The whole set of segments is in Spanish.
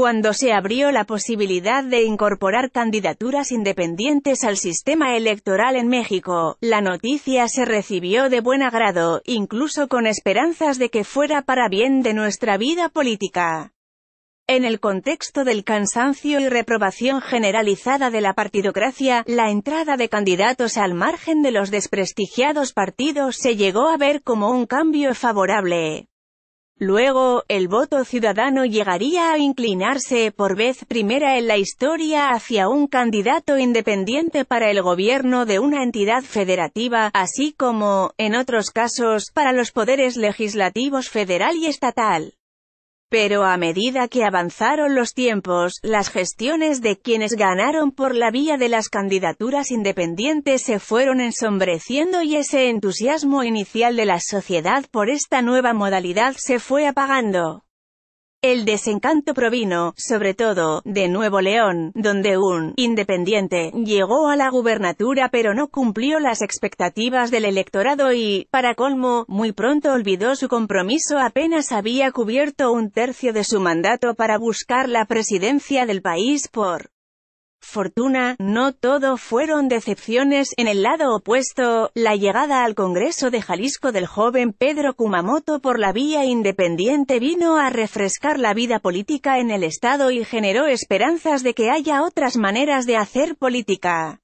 cuando se abrió la posibilidad de incorporar candidaturas independientes al sistema electoral en México, la noticia se recibió de buen agrado, incluso con esperanzas de que fuera para bien de nuestra vida política. En el contexto del cansancio y reprobación generalizada de la partidocracia, la entrada de candidatos al margen de los desprestigiados partidos se llegó a ver como un cambio favorable. Luego, el voto ciudadano llegaría a inclinarse por vez primera en la historia hacia un candidato independiente para el gobierno de una entidad federativa, así como, en otros casos, para los poderes legislativos federal y estatal. Pero a medida que avanzaron los tiempos, las gestiones de quienes ganaron por la vía de las candidaturas independientes se fueron ensombreciendo y ese entusiasmo inicial de la sociedad por esta nueva modalidad se fue apagando. El desencanto provino, sobre todo, de Nuevo León, donde un independiente llegó a la gubernatura pero no cumplió las expectativas del electorado y, para colmo, muy pronto olvidó su compromiso apenas había cubierto un tercio de su mandato para buscar la presidencia del país por fortuna, no todo fueron decepciones. En el lado opuesto, la llegada al Congreso de Jalisco del joven Pedro Kumamoto por la vía independiente vino a refrescar la vida política en el Estado y generó esperanzas de que haya otras maneras de hacer política.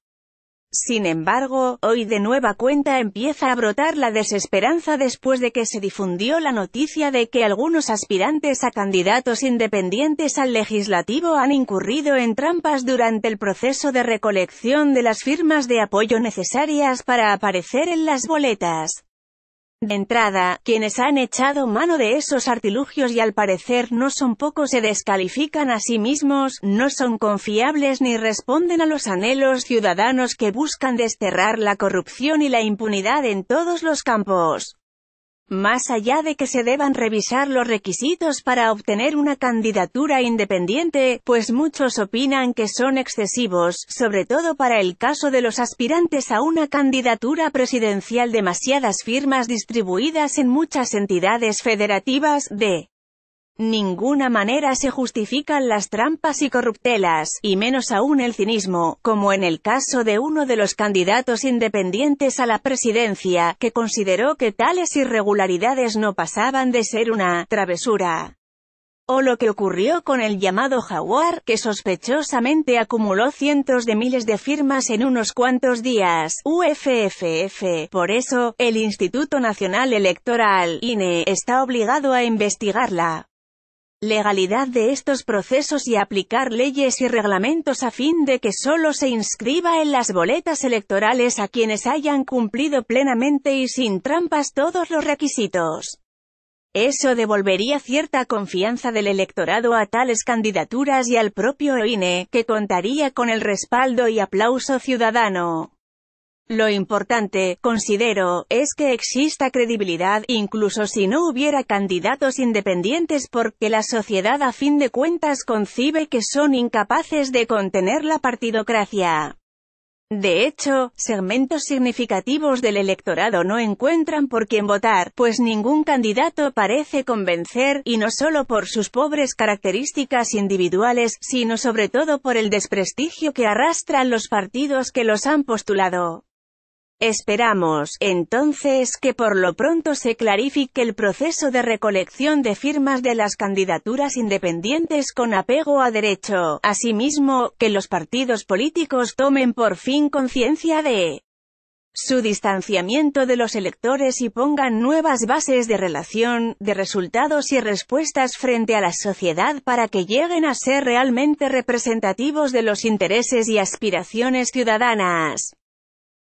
Sin embargo, hoy de nueva cuenta empieza a brotar la desesperanza después de que se difundió la noticia de que algunos aspirantes a candidatos independientes al legislativo han incurrido en trampas durante el proceso de recolección de las firmas de apoyo necesarias para aparecer en las boletas. De entrada, quienes han echado mano de esos artilugios y al parecer no son pocos se descalifican a sí mismos, no son confiables ni responden a los anhelos ciudadanos que buscan desterrar la corrupción y la impunidad en todos los campos más allá de que se deban revisar los requisitos para obtener una candidatura independiente, pues muchos opinan que son excesivos, sobre todo para el caso de los aspirantes a una candidatura presidencial demasiadas firmas distribuidas en muchas entidades federativas de ninguna manera se justifican las trampas y corruptelas, y menos aún el cinismo, como en el caso de uno de los candidatos independientes a la presidencia, que consideró que tales irregularidades no pasaban de ser una travesura. O lo que ocurrió con el llamado Jaguar, que sospechosamente acumuló cientos de miles de firmas en unos cuantos días, UFFF. Por eso, el Instituto Nacional Electoral, INE, está obligado a investigarla legalidad de estos procesos y aplicar leyes y reglamentos a fin de que solo se inscriba en las boletas electorales a quienes hayan cumplido plenamente y sin trampas todos los requisitos. Eso devolvería cierta confianza del electorado a tales candidaturas y al propio INE, que contaría con el respaldo y aplauso ciudadano. Lo importante, considero, es que exista credibilidad, incluso si no hubiera candidatos independientes porque la sociedad a fin de cuentas concibe que son incapaces de contener la partidocracia. De hecho, segmentos significativos del electorado no encuentran por quién votar, pues ningún candidato parece convencer, y no solo por sus pobres características individuales, sino sobre todo por el desprestigio que arrastran los partidos que los han postulado. Esperamos, entonces, que por lo pronto se clarifique el proceso de recolección de firmas de las candidaturas independientes con apego a derecho. Asimismo, que los partidos políticos tomen por fin conciencia de su distanciamiento de los electores y pongan nuevas bases de relación, de resultados y respuestas frente a la sociedad para que lleguen a ser realmente representativos de los intereses y aspiraciones ciudadanas.